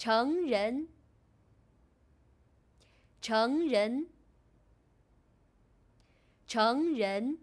成人，成人，成人。